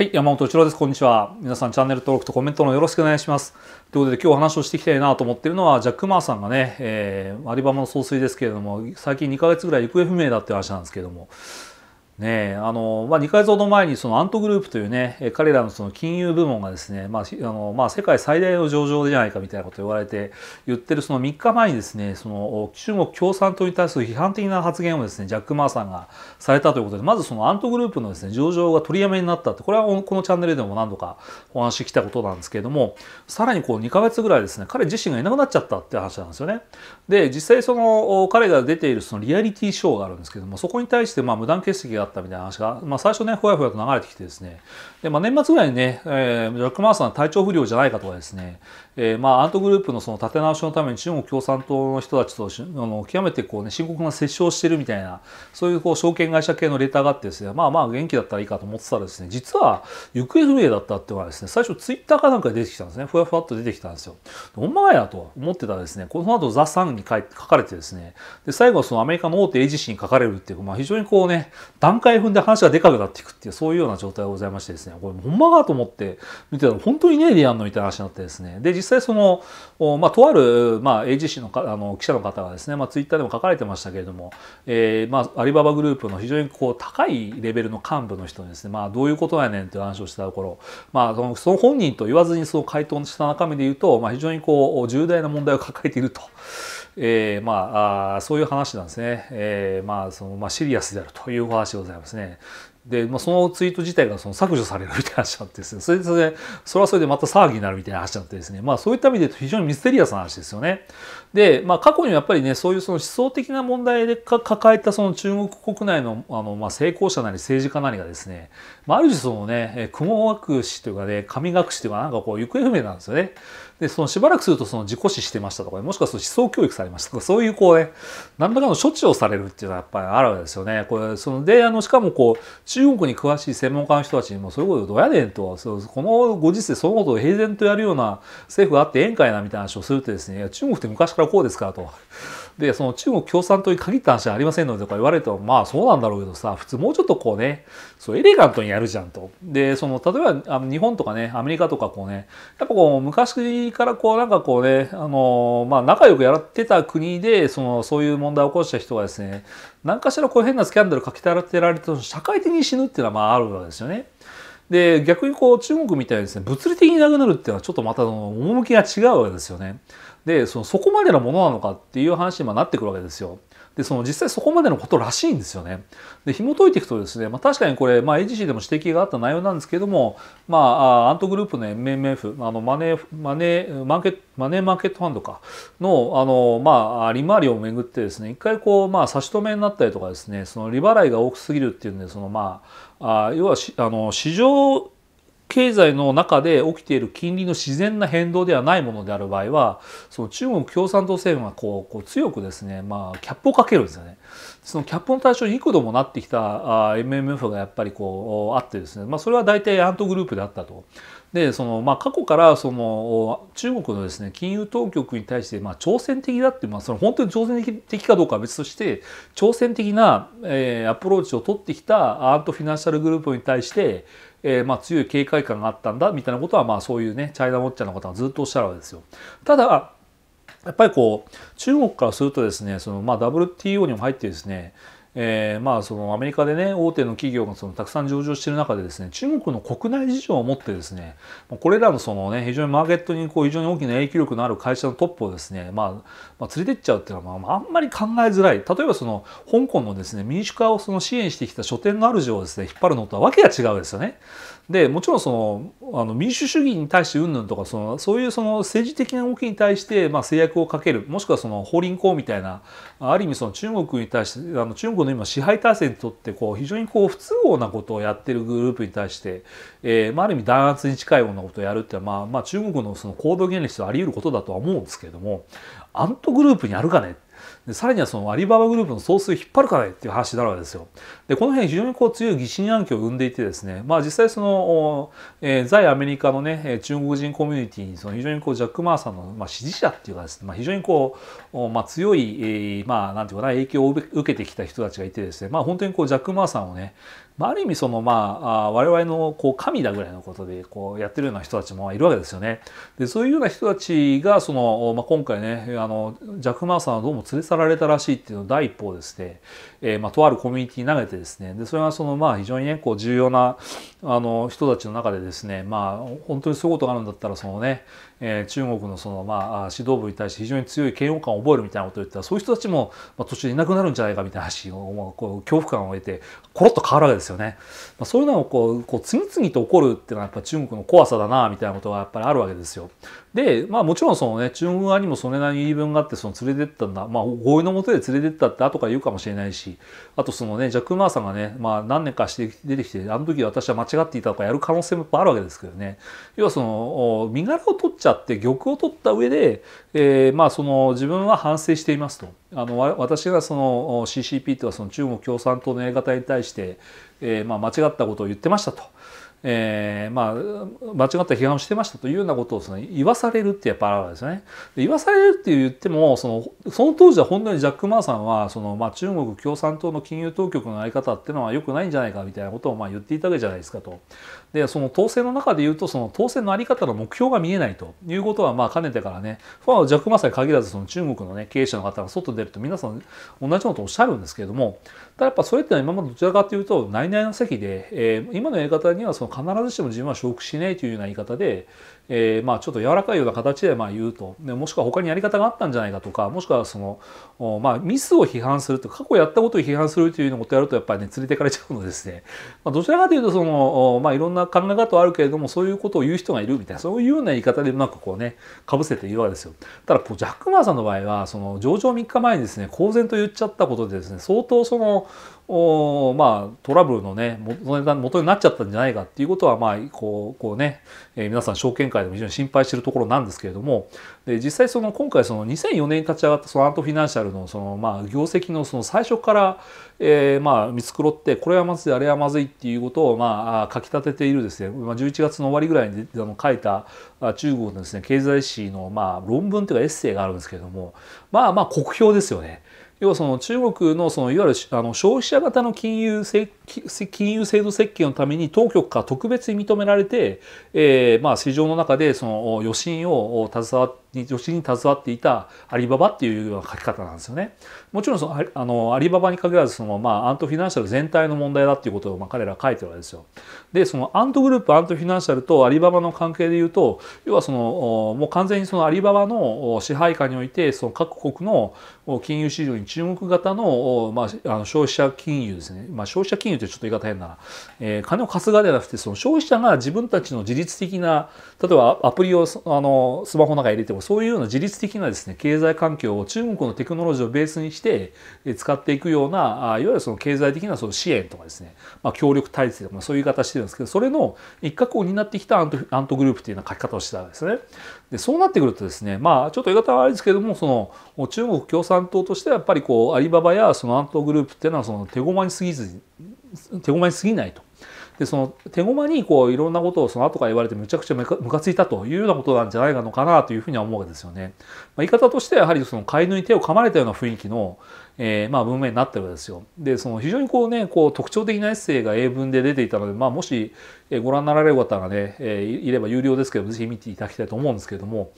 はい、山本一郎です。こんにちは。皆さん、チャンネル登録とコメントのよろしくお願いします。ということで、今日話をしていきたいなと思っているのは、ジャック・マーさんがね、えー、アリバマの総帥ですけれども、最近2ヶ月ぐらい行方不明だっていう話なんですけれども、ねあのまあ、2回ほど前にそのアントグループというね彼らのその金融部門がですね、まああのまあ、世界最大の上場じゃないかみたいなことを言われて言ってるその3日前にですねその中国共産党に対する批判的な発言をですねジャック・マーさんがされたということでまずそのアントグループのですね上場が取りやめになったってこれはこのチャンネルでも何度かお話ししたことなんですけれどもさらにこう2か月ぐらいですね彼自身がいなくなっちゃったって話なんですよね。で実際その彼が出ているそのリアリティショーがあるんですけどもそこに対してまあ無断欠席がったみたいな話が、まあ、最初ね、ほやほやと流れてきてですね、でまあ、年末ぐらいにね、えー、ジャック・マーさん体調不良じゃないかとかですね、えー、まあ、アントグループのその立て直しのために中国共産党の人たちとあの極めてこう、ね、深刻な折衝してるみたいなそういうこう証券会社系のレターがあってですねまあまあ元気だったらいいかと思ってたらですね実は行方不明だったっていうのはですね最初ツイッターかなんかで出てきたんですねふわふわっと出てきたんですよ。ほんまやと思ってたらですねこの後ザ・サンに書かれてですねで最後はそのアメリカの大手 A 字誌に書かれるっていう、まあ、非常にこうね段階踏んで話がでかくなっていくっていうそういうような状態がございましてですねこれほんまかと思って見てたら本当にねリアンのみたいな話になってですねで実際その、まあ、とある、まあ、英字誌のかあの記者の方がですね、まあ、ツイッターでも書かれてましたけれども、えーまあ、アリババグループの非常にこう高いレベルの幹部の人にですね、まあ、どういうことやねんという話をしたところ、まあ、そのその本人と言わずにその回答した中身で言うと、まあ、非常にこう重大な問題を抱えていると。えー、まあそういう話なんですね、えーまあそのまあ、シリアスであるというお話でございますね。で、まあ、そのツイート自体がその削除されるみたいな話になってですね、それでそれはそれでまた騒ぎになるみたいな話になってですね、まあそういった意味で非常にミステリアスな話ですよね。で、まあ過去にやっぱりね、そういうその思想的な問題で抱えたその中国国内のあの、まあ、成功者なり政治家なりがですね、まあ、ある種そのね、雲隠しというかね、神隠しというかなんかこう行方不明なんですよね。で、そのしばらくするとその自己死してましたとか、もしくはその思想教育されましたとか、そういうこうね、何らかの処置をされるっていうのはやっぱりあるわけですよね。これ、そので、あの、しかもこう、中国に詳しい専門家の人たちにも、そういうことどうやねんと、そうこのご時世そのことを平然とやるような政府があって宴会なみたいな話をするとですね、中国って昔からこうですからと。でその中国共産党に限った話はありませんのでとか言われてもまあそうなんだろうけどさ普通もうちょっとこうねそうエレガントにやるじゃんと。でその例えば日本とかねアメリカとかこうねやっぱこう昔からこうなんかこうねあのまあ仲良くやってた国でそのそういう問題を起こした人がですね何かしらこう変なスキャンダル書きたらてられて社会的に死ぬっていうのはまああるわけですよね。で逆にこう中国みたいにですね物理的になくなるっていうのはちょっとまた趣が違うわけですよね。でそのそこまでのものなのかっていう話になってくるわけですよ。でその実際そこまでのことらしいんですよね。で紐解いていくとですね、まあ、確かにこれ、まあ、AGC でも指摘があった内容なんですけども、まあ、アントグループの MMF あのマネーマネーマーケマネーマーケットファンドかのあの、まあ、利回りをめぐってですね一回こう、まあ、差し止めになったりとかですねその利払いが多くすぎるっていうんでその、まあ、あ要はあの市場経済の中で起きている金利の自然な変動ではないものである場合はその中国共産党政府がこうこう強くですね、まあ、キャップをかけるんですよね。そのキャップの対象に幾度もなってきたあ MMF がやっぱりこうあってですね、まあ、それは大体アントグループであったと。でそのまあ、過去からその中国のです、ね、金融当局に対してまあ挑戦的だって、まあ、その本当に挑戦的かどうかは別として挑戦的な、えー、アプローチを取ってきたアントフィナンシャルグループに対してえー、まあ強い警戒感があったんだみたいなことはまあそういうねチャイナウォッチャーの方がずっとおっしゃるわけですよ。ただやっぱりこう中国からするとですねそのまあ WTO にも入ってですねえー、まあそのアメリカでね大手の企業がそのたくさん上場している中でですね中国の国内事情を持ってですねこれらのそのね非常にマーケットにこう非常に大きな影響力のある会社のトップをですね、まあ、まあ連れてっちゃうっていうのは、まあ、あんまり考えづらい例えばその香港のですね民主化をその支援してきた書店の主をですね引っ張るのとはわけが違うですよね。でもちろんそのあの民主主義に対してうんぬんとかそのそういうその政治的な動きに対して、まあ、制約をかけるもしくはその法輪功みたいなある意味その中国に対してあの中国国の今支配体制にとってこう非常にこう不都合なことをやってるグループに対して、えーまあ、ある意味弾圧に近いようなことをやるっていうのは、まあまあ、中国のその行動原理としてはあり得ることだとは思うんですけれどもアントグループにやるかねっでさらにはそのアリババグループの総数引っ張るからっていう話になるわけですよ。でこの辺非常にこう強い疑心暗鬼を生んでいてですね、まあ、実際その、えー、在アメリカのね中国人コミュニティにその非常にこうジャック・マーさんの、まあ、支持者っていうかですね、まあ、非常にこう、まあ、強い、えー、まあなんていうかな影響を受けてきた人たちがいてですね、まあ、本当にこうジャック・マーさんをねまあ、ある意味そのまあ我々のこう神だぐらいのことでこうやってるような人たちもいるわけですよね。でそういうような人たちがその、まあ、今回ねあのジャック・マーさんはどうも連れ去られたらしいっていうの第一報ですね、えー、まあ、とあるコミュニティに投げてですねでそれはそのまあ非常にねこう重要なあの人たちの中でですね、まあ、本当にそういうことがあるんだったらそのね、えー、中国のその、まあ、指導部に対して非常に強い嫌悪感を覚えるみたいなことを言ったらそういう人たちも、まあ、途中でいなくなるんじゃないかみたいな話をこう恐怖感を得てコロッと変わるわけですよね。まあ、そういうのがこうこう次々と起こるっていうのはやっぱ中国の怖さだなみたいなことがやっぱりあるわけですよ。で、まあ、もちろんその、ね、中国側にもそれなりに言い分があってその連れてったんだ、まあ、合意のもとで連れてったって後から言うかもしれないしあとその、ね、ジャック・マーさんがね、まあ、何年かして出てきてあの時私は間違っていたとかやる可能性もあるわけですけどね要はその身柄を取っちゃって玉を取った上で、えーまあ、その自分は反省していますと。あの私がその CCP とはその中国共産党の A 型に対して、えーまあ、間違ったことを言ってましたと。えー、まあ、間違った批判をしてましたというようなことをその言わされるってやっぱあるですね。で言わされるって言ってもそのその当時は本当にジャック・マーさんはその、まあ、中国共産党の金融当局の在り方っていうのは良くないんじゃないかみたいなことをまあ言っていたわけじゃないですかと。でその統制の中でいうとその統制の在り方の目標が見えないということはまあかねてからねファンは弱魔さ限らずその中国の、ね、経営者の方が外に出ると皆さん同じことをおっしゃるんですけれどもただやっぱそれってのは今までどちらかというと内々の席で、えー、今のやり方にはその必ずしも自分は承服しないというような言い方で、えー、まあちょっと柔らかいような形でまあ言うとでもしくは他にやり方があったんじゃないかとかもしくはその、まあ、ミスを批判すると過去やったことを批判するというようなことをやるとやっぱりね連れていかれちゃうのですね、まあ、どちらかというとその、まあ、いろんなな考え方はあるけれどもそういうことを言う人がいるみたいなそういうような言い方でなんかこうねかぶせているわけですよ。ただこうジャック・マーさんの場合はその上場3日前にですね公然と言っちゃったことでですね相当そのおまあ、トラブルのね元元になっちゃったんじゃないかっていうことは、まあこうこうねえー、皆さん証券会でも非常に心配してるところなんですけれどもで実際その今回その2004年に立ち上がったそのアントフィナンシャルのその、まあ、業績のその最初から、えーまあ、見繕ってこれはまずいあれはまずいっていうことを、まあ、書き立てているですね、まあ、11月の終わりぐらいにあの書いた中国のです、ね、経済史の、まあ、論文というかエッセイがあるんですけれどもまあまあ酷評ですよね。要はその中国のそのいわゆるあの消費者型の金融金融制度設計のために当局から特別に認められて、えーまあ、市場の中でその余震を携わっに助手に携わっていたアリババっていうような書き方なんですよね。もちろんそのあのアリババに限らずその、まあ、アントフィナンシャル全体の問題だっていうことを、まあ、彼ら書いてるわけですよ。でそのアントグループアントフィナンシャルとアリババの関係でいうと要はそのもう完全にそのアリババの支配下においてその各国の金融市場に中国型の,、まあ、あの消費者金融ですね、まあ、消費者金融ってちょっと言い方変だな、えー、金を貸すがではなくてその消費者が自分たちの自律的な例えばアプリをあのスマホの中に入れてもそういうような自律的なですね経済環境を中国のテクノロジーをベースにして使っていくようないわゆるその経済的なその支援とかですね、まあ、協力体制とか、そういう言い方してるんですけどそれの一角を担ってきたアントアントグループっていうような書き方をしてたんですね。でそうなってくるとですねまあちょっと言い方はあれですけどもその中国共産党としてはやっぱりこうアリババやそのアントグループっていうのはその手駒に過ぎず手駒に過ぎないと。でその手駒にこういろんなことをその後から言われてむちゃくちゃムカついたというようなことなんじゃないのかなというふうには思うわけですよね。まあ、言い方としてはやはりその飼い犬に手を噛まれたような雰囲気の、えー、まあ文明になってるわけですよ。でその非常にこうねこう特徴的なエッセイが英文で出ていたので、まあ、もしご覧になられる方がね、えー、いれば有料ですけどぜひ見ていただきたいと思うんですけれども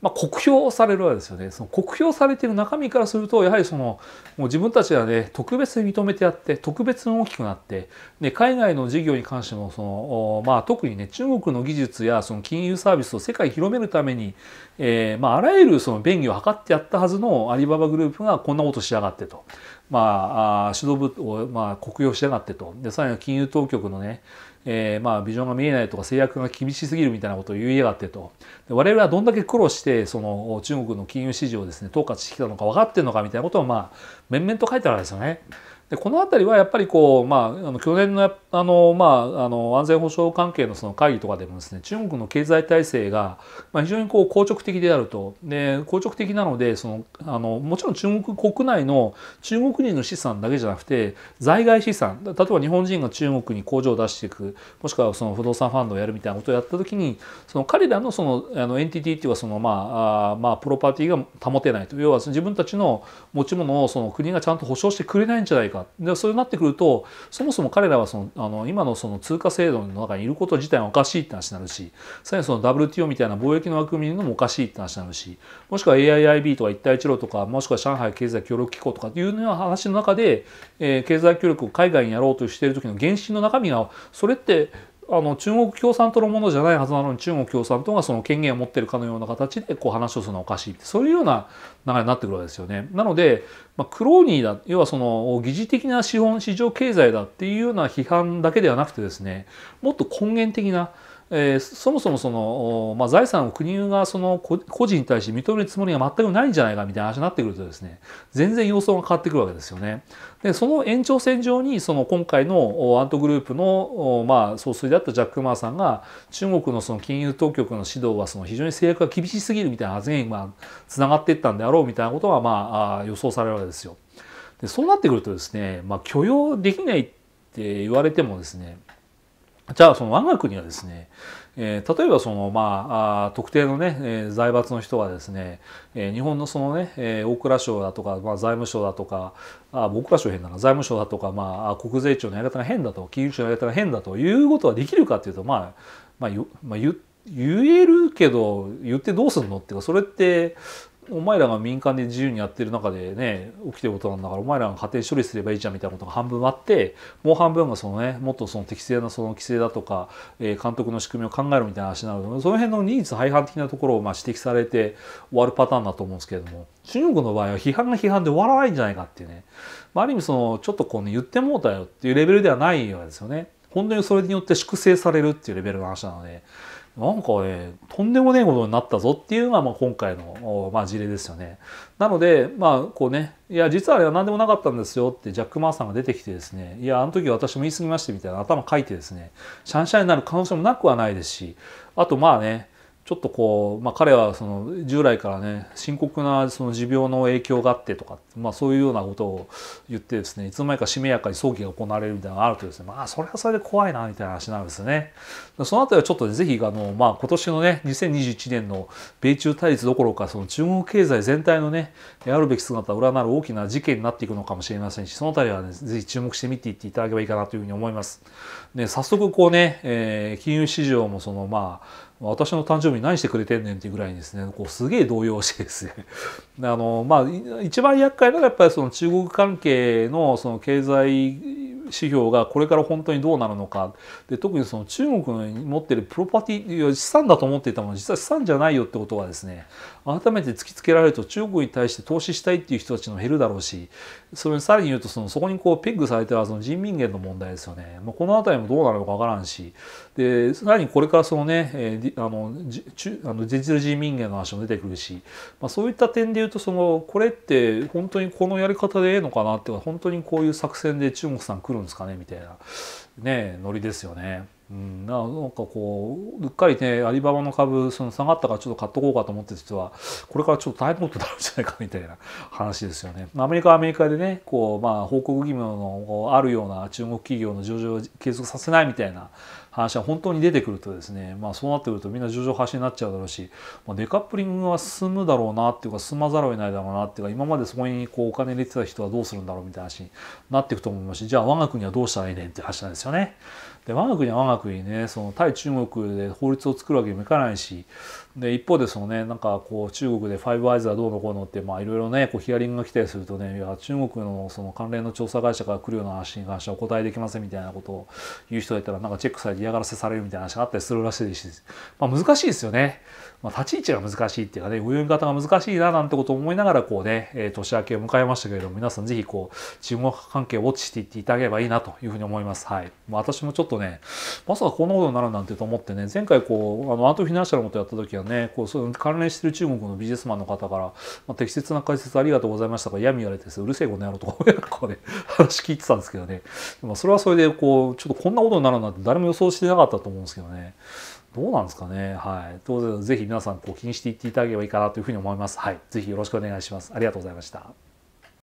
まあ、酷評されるわけですよねその酷評されている中身からするとやはりそのもう自分たちはね特別に認めてやって特別に大きくなって、で、海外の事業に関してもその、まあ、特にね中国の技術やその金融サービスを世界広めるために、えーまあ、あらゆるその便宜を図ってやったはずのアリババグループがこんなことしやがってと、まあ、指導部を、まあ、酷評しやがってとでさらに金融当局のねえー、まあビジョンが見えないとか制約が厳しすぎるみたいなことを言いやがってと我々はどんだけ苦労してその中国の金融市場をですね統括してきたのか分かってるのかみたいなことをまあ面々と書いてあるわけですよね。でこの辺りはやっぱりこう、まあ、あの去年のあの、まあ、あの安全保障関係のその会議とかでもですね中国の経済体制が、まあ、非常にこう硬直的であるとで硬直的なのでそのあのもちろん中国国内の中国人の資産だけじゃなくて在外資産例えば日本人が中国に工場を出していくもしくはその不動産ファンドをやるみたいなことをやった時にその彼らのそのあのエンティティっていうかその、まああまあ、プロパティが保てないと要はその自分たちの持ち物をその国がちゃんと保証してくれないんじゃないかかでそうなってくるとそもそも彼らはそのあの今のその通貨制度の中にいること自体はおかしいって話になるしさらにその WTO みたいな貿易の枠組みのもおかしいって話になるしもしくは AIIB とか一帯一路とかもしくは上海経済協力機構とかっていうような話の中で、えー、経済協力を海外にやろうとしている時の原資の中身がそれってあの中国共産党のものじゃないはずなのに中国共産党がその権限を持ってるかのような形でこう話をするのはおかしいそういうような流れになってくるわけですよね。なので、まあ、クローニーだ要はその疑似的な資本市場経済だっていうような批判だけではなくてですねもっと根源的なえー、そもそもその、まあ、財産を国がその個人に対して認めるつもりが全くないんじゃないかみたいな話になってくるとですね全然様相が変わってくるわけですよね。でその延長線上にその今回のアントグループの、まあ、総帥であったジャック・マーさんが中国のその金融当局の指導はその非常に制約が厳しすぎるみたいな発言につながっていったんであろうみたいなことが、まあ、予想されるわけですよ。でそうなってくるとですね、まあ、許容できないって言われてもですねじゃあその我が国はですね、えー、例えばそのまあ特定のね、えー、財閥の人はですね、えー、日本のそのね、えー、大蔵省だとか、まあ、財務省だとかあ大蔵省変だな財務省だとか、まあ、国税庁のやり方が変だと金融庁のやり方が変だということはできるかっていうとまあ、まあ、まあ、言えるけど言ってどうすんのっていうかそれってお前らが民間で自由にやってる中でね起きてることなんだからお前らが家庭処理すればいいじゃんみたいなことが半分あってもう半分がそのねもっとその適正なその規制だとか、えー、監督の仕組みを考えるみたいな話になるのでその辺のニーズ廃反的なところをまあ指摘されて終わるパターンだと思うんですけれども中国の場合は批判が批判で終わらないんじゃないかっていうね、まあ、ある意味そのちょっとこうね言ってもうたよっていうレベルではないわけですよね。本当にそれによって粛清されるっていうレベルの話なので。なんかね、とんでもねえことになったぞっていうのが、まあ、今回の、まあ、事例ですよね。なので、まあ、こうね、いや、実はあれは何でもなかったんですよってジャック・マーさんが出てきてですね、いや、あの時私も言い過ぎましてみたいな頭書いてですね、シャンシャンになる可能性もなくはないですし、あとまあね、ちょっとこう、まあ、彼はその従来からね深刻なその持病の影響があってとか、まあ、そういうようなことを言ってですねいつの間にかしめやかに葬儀が行われるみたいなのがあるとですねまあそれはそれで怖いなみたいな話なんですね。そのあたりはちょっとぜひあの、まあ、今年のね2021年の米中対立どころかその中国経済全体のねあるべき姿を占う大きな事件になっていくのかもしれませんしそのあたりはねぜひ注目して見ていっていただければいいかなというふうに思います。ね、早速こうね、えー、金融市場もそのまあ私の誕生日何してくれてんねんっていうぐらいにですねこうすげえ動揺してですね あのまあ一番厄介なのはやっぱりその中国関係のその経済指標がこれから本当にどうなるのかで特にその中国の持ってるプロパティ資産だと思っていたもの実は資産じゃないよってことはですね改めて突きつけられると中国に対して投資したいっていう人たちも減るだろうしそれにさらに言うとそのそこにこうペッグされてるその人民元の問題ですよね、まあ、この辺りもどうなるのか分からんしでさらにこれからそのね、えー、あのあのデジタル人民元の話も出てくるし、まあ、そういった点で言うとそのこれって本当にこのやり方でええのかなって本当にこういう作戦で中国さん来るるんですかねみたいなねノリですよね。うん、なんかこううっかりねアリババの株その下がったからちょっと買っとこうかと思ってる人はこれからちょっと大変なことになるんじゃないかみたいな 話ですよね。アメリカはアメリカでねこう、まあ、報告義務のあるような中国企業の上場を継続させないみたいな話は本当に出てくるとですね、まあ、そうなってくるとみんな上場発信になっちゃうだろうし、まあ、デカップリングは進むだろうなっていうか進まざるを得ないだろうなっていうか今までそこにこうお金入れてた人はどうするんだろうみたいな話になっていくと思いますしじゃあ我が国はどうしたらいいねって話なんですよね。で我が国は我が国ねその対中国で法律を作るわけにもいかないしで一方でそのねなんかこう中国でファイブアイズはどうのこうのっていろいろねこうヒアリングが来たりするとねいや中国のその関連の調査会社から来るような話に関してはお答えできませんみたいなことを言う人がいたらなんかチェックされて嫌がらせされるみたいな話があったりするらしいし、まあ、難しいですよね。まあ、立ち位置が難しいっていうかね、泳ぎ方が難しいななんてことを思いながら、こうね、えー、年明けを迎えましたけれども、皆さんぜひこう、中国関係をウォッチしていっていただければいいなというふうに思います。はい。まあ、私もちょっとね、まさかこんなことになるなんてと思ってね、前回こう、あの、アートフィナンシャルのことやった時はね、こう、そ関連してる中国のビジネスマンの方から、まあ、適切な解説ありがとうございましたが、嫌み言われてうるせえこやろうとか、こうね、話聞いてたんですけどね、まあ、それはそれで、こう、ちょっとこんなことになるなんて誰も予想してなかったと思うんですけどね。どうなんですかね。はい。どうぞぜひ皆さんこう気にしていっていただければいいかなというふうに思います。はい。ぜひよろしくお願いします。ありがとうございました。